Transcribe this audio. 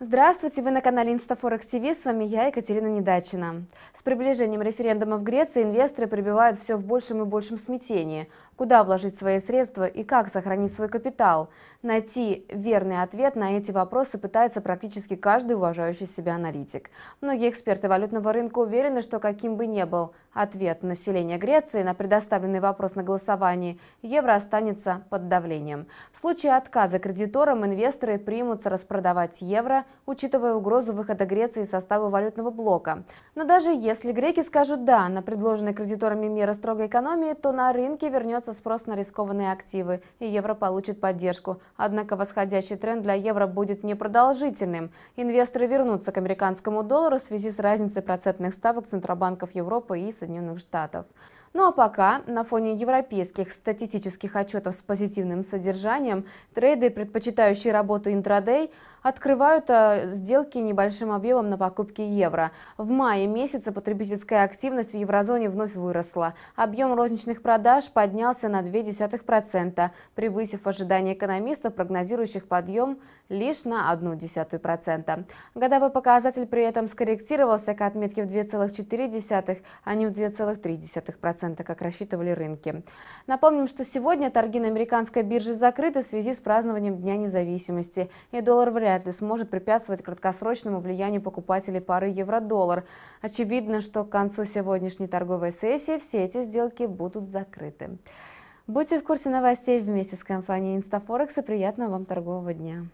Здравствуйте, вы на канале InstaForex TV. с вами я, Екатерина Недачина. С приближением референдума в Греции инвесторы пребывают все в большем и большем смятении. Куда вложить свои средства и как сохранить свой капитал? Найти верный ответ на эти вопросы пытается практически каждый уважающий себя аналитик. Многие эксперты валютного рынка уверены, что каким бы ни был Ответ населения Греции на предоставленный вопрос на голосовании евро останется под давлением. В случае отказа кредиторам инвесторы примутся распродавать евро, учитывая угрозу выхода Греции из состава валютного блока. Но даже если греки скажут «да» на предложенные кредиторами меры строгой экономии, то на рынке вернется спрос на рискованные активы, и евро получит поддержку. Однако восходящий тренд для евро будет непродолжительным. Инвесторы вернутся к американскому доллару в связи с разницей процентных ставок Центробанков Европы и США. Соединенных Штатов. Ну а пока на фоне европейских статистических отчетов с позитивным содержанием трейды, предпочитающие работу интрадей, открывают а, сделки небольшим объемом на покупки евро. В мае месяце потребительская активность в еврозоне вновь выросла. Объем розничных продаж поднялся на 0,2%, превысив ожидания экономистов, прогнозирующих подъем лишь на 0,1%. Годовой показатель при этом скорректировался к отметке в 2,4, а не в 2,3%. 2%, как рассчитывали рынки. Напомним, что сегодня торги на американской бирже закрыты в связи с празднованием Дня независимости, и доллар вряд ли сможет препятствовать краткосрочному влиянию покупателей пары евро-доллар. Очевидно, что к концу сегодняшней торговой сессии все эти сделки будут закрыты. Будьте в курсе новостей вместе с компанией InstaForex и приятного вам торгового дня!